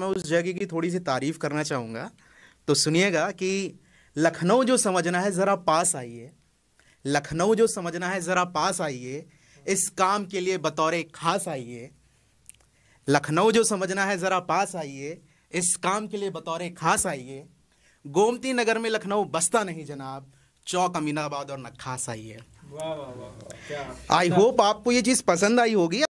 मैं उस जगह की थोड़ी सी तारीफ़ करना चाहूँगा तो सुनिएगा कि लखनऊ जो समझना है ज़रा पास आइए लखनऊ जो समझना है ज़रा पास आइए इस काम के लिए बतौर खास आइए लखनऊ जो समझना है ज़रा पास आइए इस काम के लिए बतौर खास आइए गोमती नगर में लखनऊ बसता नहीं जनाब चौक अमीनाबाद और नखास आई है आई होप आपको ये चीज़ पसंद आई होगी